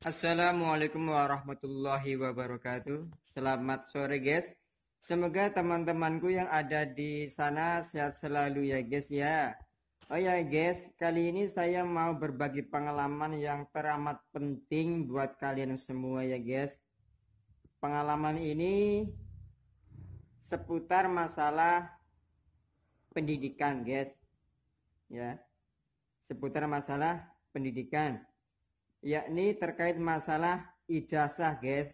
Assalamualaikum warahmatullahi wabarakatuh. Selamat sore guys. Semoga teman-temanku yang ada di sana sehat selalu ya guys ya. Oh ya guys, kali ini saya mau berbagi pengalaman yang teramat penting buat kalian semua ya guys. Pengalaman ini seputar masalah pendidikan guys. Ya. Seputar masalah pendidikan yakni terkait masalah ijazah, guys.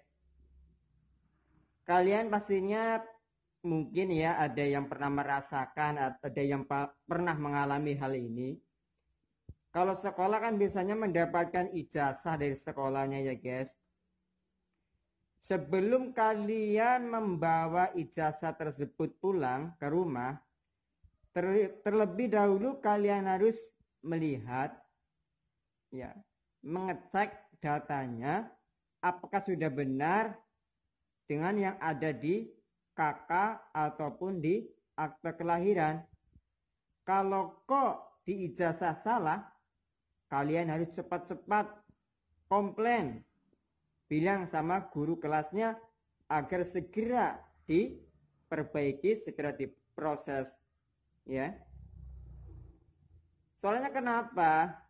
Kalian pastinya mungkin ya ada yang pernah merasakan atau ada yang pernah mengalami hal ini. Kalau sekolah kan biasanya mendapatkan ijazah dari sekolahnya ya, guys. Sebelum kalian membawa ijazah tersebut pulang ke rumah, terlebih dahulu kalian harus melihat ya mengecek datanya apakah sudah benar dengan yang ada di KK ataupun di akte kelahiran. Kalau kok di ijazah salah, kalian harus cepat-cepat komplain. Bilang sama guru kelasnya agar segera diperbaiki, segera diproses. Ya. Soalnya kenapa?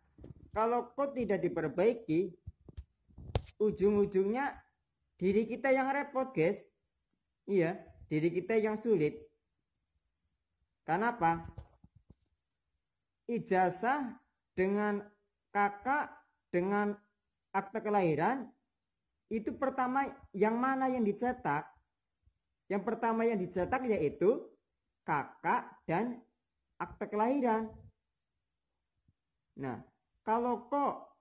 kalau kok tidak diperbaiki ujung-ujungnya diri kita yang repot guys iya diri kita yang sulit Kenapa? ijazah dengan kakak dengan akte kelahiran itu pertama yang mana yang dicetak yang pertama yang dicetak yaitu kakak dan akte kelahiran nah kalau kok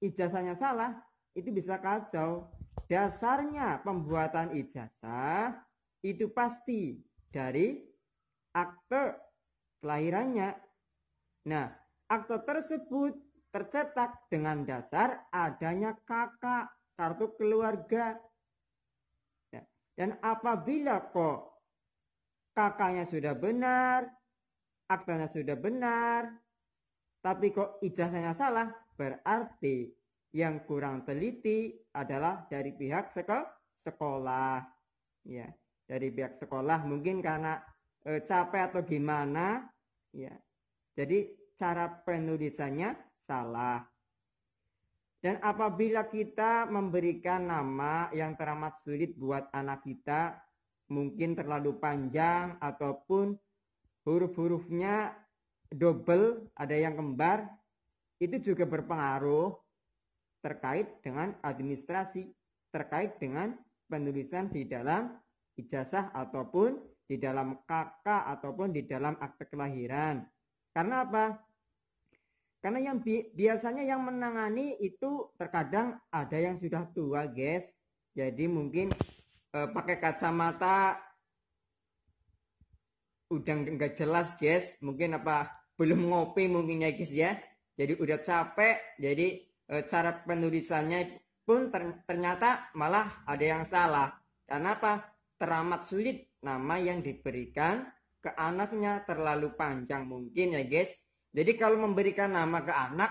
ijazahnya salah, itu bisa kacau. Dasarnya pembuatan ijazah itu pasti dari akte kelahirannya. Nah, akte tersebut tercetak dengan dasar adanya kakak kartu keluarga. Nah, dan apabila kok kakaknya sudah benar, aktenya sudah benar, tapi kok ijazahnya salah, berarti yang kurang teliti adalah dari pihak seko sekolah. Ya, dari pihak sekolah mungkin karena e, capek atau gimana, ya. Jadi cara penulisannya salah. Dan apabila kita memberikan nama yang teramat sulit buat anak kita, mungkin terlalu panjang ataupun huruf-hurufnya double, ada yang kembar, itu juga berpengaruh terkait dengan administrasi, terkait dengan penulisan di dalam ijazah ataupun di dalam KK ataupun di dalam akte kelahiran. Karena apa? Karena yang bi biasanya yang menangani itu terkadang ada yang sudah tua, guys. Jadi mungkin e, pakai kacamata udang nggak jelas, guys. Mungkin apa belum ngopi mungkin ya guys ya jadi udah capek jadi e, cara penulisannya pun ternyata malah ada yang salah karena apa teramat sulit nama yang diberikan ke anaknya terlalu panjang mungkin ya guys jadi kalau memberikan nama ke anak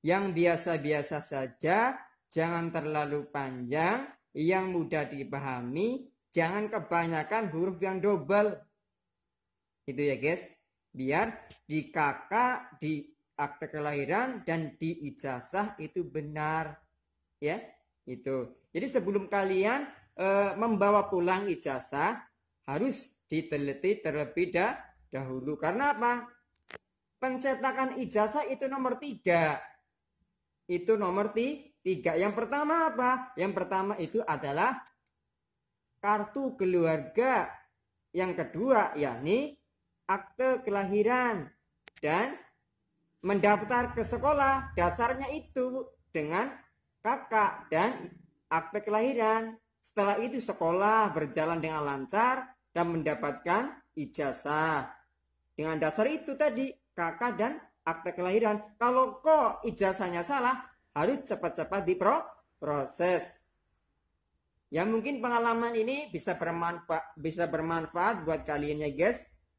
yang biasa-biasa saja jangan terlalu panjang yang mudah dipahami jangan kebanyakan huruf yang double itu ya guys biar di KK di akte kelahiran dan di ijazah itu benar ya itu jadi sebelum kalian e, membawa pulang ijazah harus diteliti terlebih dahulu karena apa pencetakan ijazah itu nomor tiga itu nomor tiga yang pertama apa yang pertama itu adalah kartu keluarga yang kedua yakni akte kelahiran, dan mendaftar ke sekolah dasarnya itu dengan kakak dan akte kelahiran. Setelah itu sekolah berjalan dengan lancar dan mendapatkan ijazah. Dengan dasar itu tadi kakak dan akte kelahiran. Kalau kok ijazahnya salah harus cepat-cepat diproses. Ya mungkin pengalaman ini bisa bermanfaat bisa bermanfaat buat kalian ya guys.